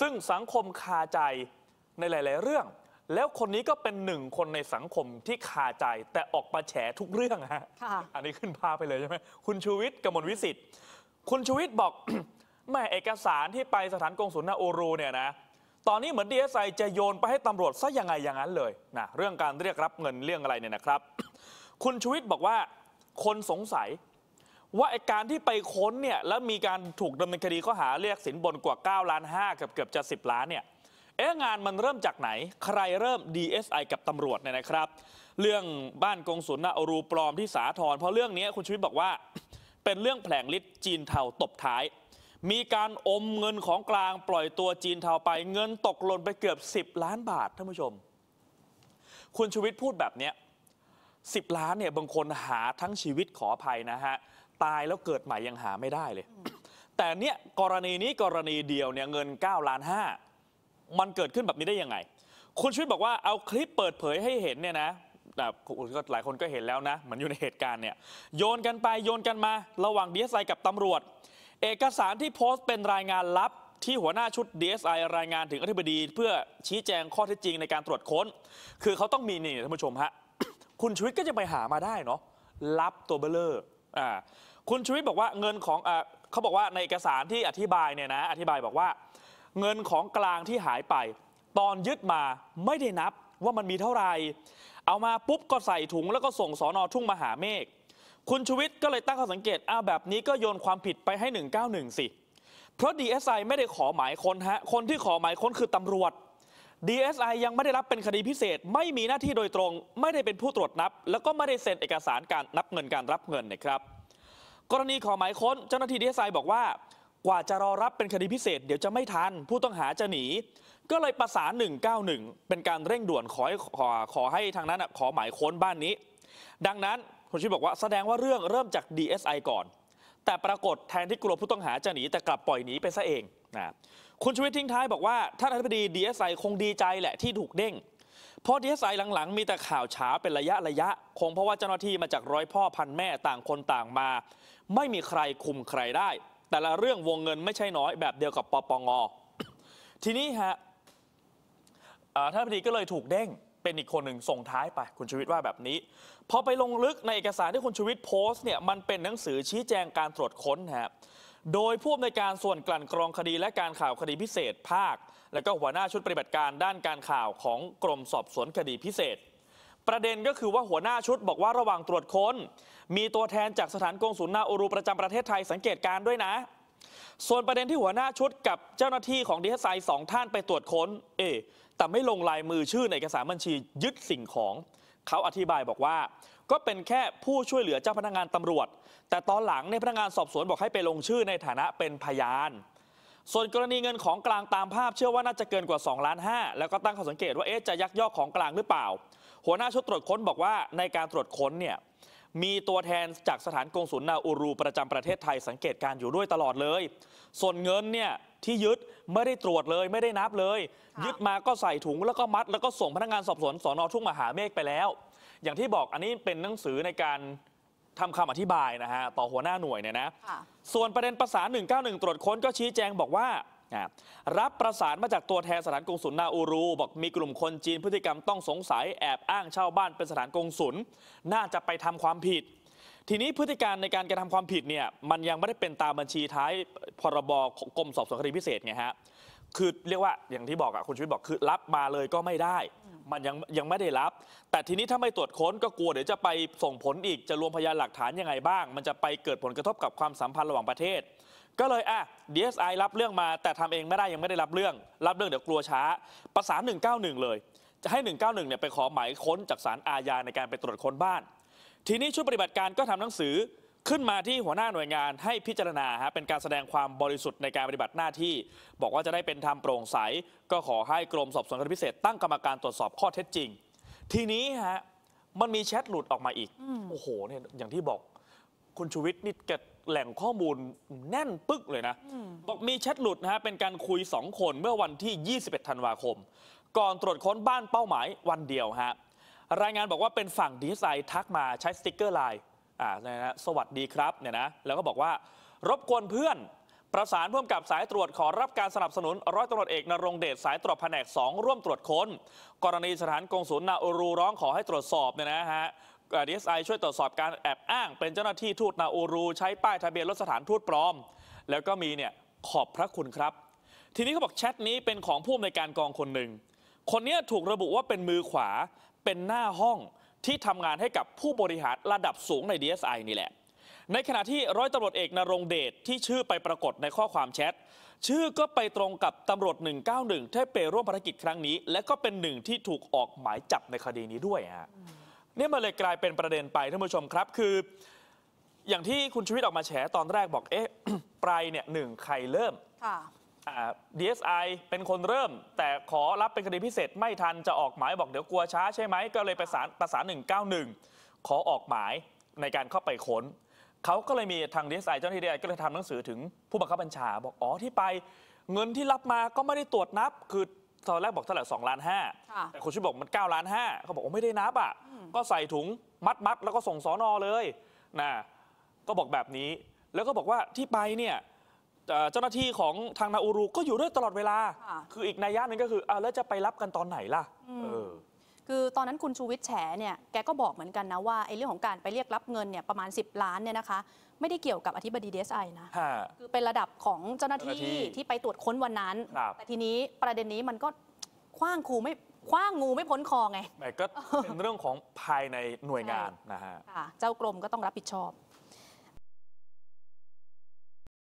ซึ่งสังคมคาใจในหลาย ๆ เรื่อง แล้วคนนี้ก็เป็นหนึ่งคนในสังคมที่คาใจแต่ออกมาแฉทุกเรื่องฮะอันนี้ขึ้นภาพไปเลยใช่ไหมคุณชูวิทย์กมลวิสิทธิ์ คุณชูวิทย์บอกแม่เอกสารที่ไปสถานกงศุลนาโอรูเนี่ยนะตอนนี้เหมือนดีเอสไอจะโยนไปให้ตำรวจซะยังไงอย่างนั้นเลยนะเรื่องการเรียกรับเงินเรื่องอะไรเนี่ยนะครับ คุณชูวิทย์บอกว่าคนสงสัยว่าไอการที่ไปค้นเนี่ย แล้วมีการถูกดำเนินคดีข้อหาเรียกสินบนกว่า 9 ล้าน5เกือบเกือบจะ 10 ล้านเนี่ย เอ๊ะงานมันเริ่มจากไหน ใครเริ่ม DSI กับตำรวจเนี่ยนะครับ เรื่องบ้านกงสุลนะอรูปลอมที่สาทรเพราะเรื่องนี้คุณชูวิทย์บอกว่าเป็นเรื่องแผลงฤทธิ์จีนเทาตบท้าย มีการอมเงินของกลางปล่อยตัวจีนเทาไปเงินตกหล่นไปเกือบ 10 ล้านบาทท่านผู้ชม คุณชูวิทย์พูดแบบเนี้ย10 ล้านเนี่ยบางคนหาทั้งชีวิตขออภัยนะฮะตายแล้วเกิดใหม่ยังหาไม่ได้เลย แต่เนี่ยกรณีนี้กรณีเดียวเนี่ยเงิน9ล้านห้า มันเกิดขึ้นแบบนี้ได้ยังไง คุณชุวิตบอกว่าเอาคลิปเปิดเผยให้เห็นเนี่ยนะแต่หลายคนก็เห็นแล้วนะเหมือนอยู่ในเหตุการณ์เนี่ยโยนกันไปโยนกันมาระหว่างดีเอสไอกับตำรวจ เอกสารที่โพสต์เป็นรายงานลับที่หัวหน้าชุด DSI รายงานถึงอธิบดี เพื่อชี้แจงข้อเท็จจริงในการตรวจค้น คือเขาต้องมีนี่ท่านผู้ชมฮะ คุณชุวิตก็จะไปหามาได้เนาะ ลับตัวเบลเลอร์อ่าคุณชูวิทย์บอกว่าเงินของเขาบอกว่าในเอกสารที่อธิบายเนี่ยนะ อธิบายบอกว่า เงินของกลางที่หายไป ตอนยึดมาไม่ได้นับว่ามันมีเท่าไหร่เอามาปุ๊บก็ใส่ถุง แล้วก็ส่งสอนอทุ่งมหาเมฆคุณชูวิทย์ก็เลยตั้งข้อสังเกตอ้าวแบบนี้ก็โยนความผิดไปให้ 191สิเพราะ DSI ไม่ได้ขอหมายคนฮะคนที่ขอหมายคนคือตำรวจ DSI ยังไม่ได้รับเป็นคดีพิเศษไม่มีหน้าที่โดยตรง ไม่ได้เป็นผู้ตรวจนับ แล้วก็ไม่ได้เซ็นเอกสารการนับเงินการรับเงินนะครับกรณีขอหมายค้นเจ้าหน้าที่ดีเอสไอบอกว่ากว่าจะรอรับเป็นคดีพิเศษ เดี๋ยว จะไม่ทัน ผู้ต้องหาจะหนี ก็เลยประสาน191 เป็นการเร่งด่วนขอให้ขอขอให้ทางนั้น ขอหมายค้นบ้านนี้ ดังนั้น คุณชิบอกว่าแสดงว่าเรื่องเริ่มจาก DSI ก่อน แต่ปรากฏแทนที่กลัวผู้ต้องหาจะหนีแต่กลับปล่อยหนีไปซะเองนะคุณชวิตทิ้งท้ายบอกว่าท่านอธิบดี DSI คงดีใจแหละที่ถูกเด้งเพราะทีอสไอหลังๆ มีแต่ข่าวเช้าเป็นระยะระยะคงเพราะว่าเจ้าหน้าที่มาจากร้อยพ่อพันแม่ต่างคนต่างมา ไม่มีใครคุมใครได้ แต่ละเรื่องวงเงินไม่ใช่น้อยแบบเดียวกับปปงทีนี้ฮะท่านพอดีก็เลยถูกเด้งเป็นอีกคนหนึ่งส่งท้ายไป คุณชูวิทย์ว่าแบบนี้ พอไปลงลึกในเอกสารที่คุณชูวิทย์โพสต์เนี่ย มันเป็นหนังสือชี้แจงการตรวจค้นฮะโดยผู้อำนวยการส่วนกลั่นกรองคดีและการข่าวคดีพิเศษภาคและก็หัวหน้าชุดปฏิบัติการด้านการข่าวของกรมสอบสวนคดีพิเศษ ประเด็นก็คือว่าหัวหน้าชุดบอกว่าระหว่างตรวจค้น มีตัวแทนจากสถานกงศุลนาอูรูประจำประเทศไทยสังเกตการด้วยนะ ส่วนประเด็นที่หัวหน้าชุดกับเจ้าหน้าที่ของดีเอสไอสองท่านไปตรวจค้น เอ๊แต่ไม่ลงลายมือชื่อในเอกสารบัญชียึดสิ่งของเขาอธิบายบอกว่าก็เป็นแค่ผู้ช่วยเหลือเจ้าพนักงานตำรวจ แต่ตอนหลังในพนักงานสอบสวนบอกให้ไปลงชื่อในฐานะเป็นพยาน ส่วนกรณีเงินของกลางตามภาพเชื่อว่าน่าจะเกินกว่า2ล้านหแล้วก็ตั้งข้อสังเกตว่าเอ๊ะจะยักยอกของกลางหรือเปล่า หัวหน้าชุดตรวจค้นบอกว่าในการตรวจค้นเนี่ย มีตัวแทนจากสถานกงศุลนาอูรู ประจำประเทศไทยสังเกตการอยู่ด้วยตลอดเลย ส่วนเงินเนี่ยที่ยึดไม่ได้ตรวจเลยไม่ได้นับเลย ยึดมาก็ใส่ถุงแล้วก็มัด แล้วก็ส่งพนักงานสอบสวนสอนอทุ่งมหาเมฆไปแล้วอย่างที่บอกอันนี้เป็นหนังสือในการทำคำอธิบายนะฮะ ต่อหัวหน้าหน่วยเนี่ยนะะส่วนประเด็นประสาน 191 ตรวจค้นก็ชี้แจงบอกว่า รับประสานมาจากตัวแทนสถานกงศุลนาอูรู บอกมีกลุ่มคนจีนพฤติกรรมต้องสงสัยแอบอ้างเช่าบ้านเป็นสถานกงศุล น่าจะไปทำความผิดทีนี้พฤติการในการกระทำความผิดเนี่ยมันยังไม่ได้เป็นตามบัญชีท้าย พรบกรมสอบสวนคดีพิเศษไงฮะ คือเรียกว่าอย่างที่บอกอะคุณชุวิตบอกคือรับมาเลยก็ไม่ได้ มันยังยังไม่ได้รับ แต่ทีนี้ถ้าไม่ตรวจค้นก็กลัวเดี๋ยวจะไปส่งผลอีกจะรวมพยานหลักฐานยังไงบ้าง มันจะไปเกิดผลกระทบกับความสัมพันธ์ระหว่างประเทศ ก็เลยอ่ะ DSI รับเรื่องมา แต่ทำเองไม่ได้ยังไม่ได้รับเรื่อง รับเรื่องเดี๋ยวกลัวช้า ประสาน191 เลย จะให้ 191เนี่ยไปขอหมายค้น จากศาลอาญาในการไปตรวจค้นบ้านทีนี้ชุดปฏิบัติการก็ทำหนังสือขึ้นมาที่หัวหน้าหน่วยงานให้พิจารณาฮะเป็นการแสดงความบริสุทธิ์ในการปฏิบัติหน้าที่ บอกว่าจะได้เป็นธรรมโปร่งใสก็ขอให้กรมสอบสวนคดีพิเศษ ตั้งกรรมการตรวจสอบข้อเท็จจริง ทีนี้ฮะมันมีแชทหลุดออกมาอีกโอ้โหเนี่ยอย่างที่บอก คุณชูวิทย์นี่เกแหล่งข้อมูลแน่นปึ๊กเลยนะ บอกมีแชทหลุดนะฮะเป็นการคุย 2 คนเมื่อวันที่ 21ธันวาคม ก่อนตรวจค้นบ้านเป้าหมาย วันเดียวฮะรายงานบอกว่าเป็นฝั่งดีไซน์ทักมาใช้สติกเกอร์ไลน์อ่านะสวัสดีครับเนี่ยนะแล้วก็บอกว่ารบกวนเพื่อนประสานร่วมกับสายตรวจขอรับการสนับสนุน ร้อยตำรวจเอกนรงเดชสายตรวจแผนก 2 ร่วมตรวจค้น กรณีสถานกงศูนย์นาอูรู ร้องขอให้ตรวจสอบเนี่ยนะฮะดีเอสไอช่วยตรวจสอบการแอบอ้าง เป็นเจ้าหน้าที่ทูตนาอูรู ใช้ป้ายทะเบียนรถสถานทูตปลอม แล้วก็มีเนี่ยขอบพระคุณครับ ทีนี้เขาบอกแชทนี้เป็นของผู้อำนวยการกองคนหนึ่งคนนี้ถูกระบุว่าเป็นมือขวาเป็นหน้าห้องที่ทำงานให้กับผู้บริหารระดับสูงใน DSI นี่แหละ ในขณะที่ร้อยตำรวจเอกนรงเดชที่ชื่อไปปรากฏในข้อความแชทชื่อก็ไปตรงกับตำรวจ 191ที่ไปร่วมภารกิจครั้งนี้ และก็เป็นหนึ่งที่ถูกออกหมายจับในคดีนี้ด้วยฮะนี่มาเลยกลายเป็นประเด็นไปท่านผู้ชมครับ คือ อย่างที่คุณชวิตออกมาแฉตอนแรกบอกเอ๊ะปลายเนี่ยหนึ่งใครเริ่ม DSI เป็นคนเริ่ม แต่ขอรับเป็นคดีพิเศษ ไม่ทันจะออกหมาย บอกเดี๋ยวกลัวช้าใช่ไหมก็เลยประสานประสาน191 ขอออกหมายในการเข้าไปค้นเขาก็เลยมีทางดีเอสไอเจ้าหน้าที่ดีเอสไอก็เลยทำหนังสือถึงผู้บังคับบัญชาบอกอ๋อที่ไปเงินที่รับมาก็ไม่ได้ตรวจนับ คือตอนแรกบอกเท่าไหร่สองล้านห้าแต่คุณชยบอกมัน9ก้าล้านห้าเขาบอกโอ้ไม่ได้นับอ่ะก็ใส่ถุงมัดมัดแล้วก็ส่งสอนอเลยนะก็บอกแบบนี้แล้วก็บอกว่าที่ไปเนี่ยเจ้าหน้าที่ของทางนาอูรูก็อยู่ด้วยตลอดเวลา คืออีกนัยยะหนึ่งก็คืออาแล้วจะไปรับกันตอนไหนล่ะ คือตอนนั้นคุณชูวิทย์แฉเนี่ย แกก็บอกเหมือนกันนะ ว่าไอ้เรื่องของการไปเรียกรับเงินเนี่ย ประมาณ 10 ล้านเนี่ยนะคะ ไม่ได้เกี่ยวกับอธิบดีดีเอสไอนะคือเป็นระดับของเจ้าหน้าที่ที่ไปตรวจค้นวันนั้น แต่ทีนี้ประเด็นนี้มันก็คว้างคูไม่คว้างงูไม่พ้นคอไงแต่ก็เป็นเรื่องของภายในหน่วยงานนะฮะเจ้ากรมก็ต้องรับผิดชอบ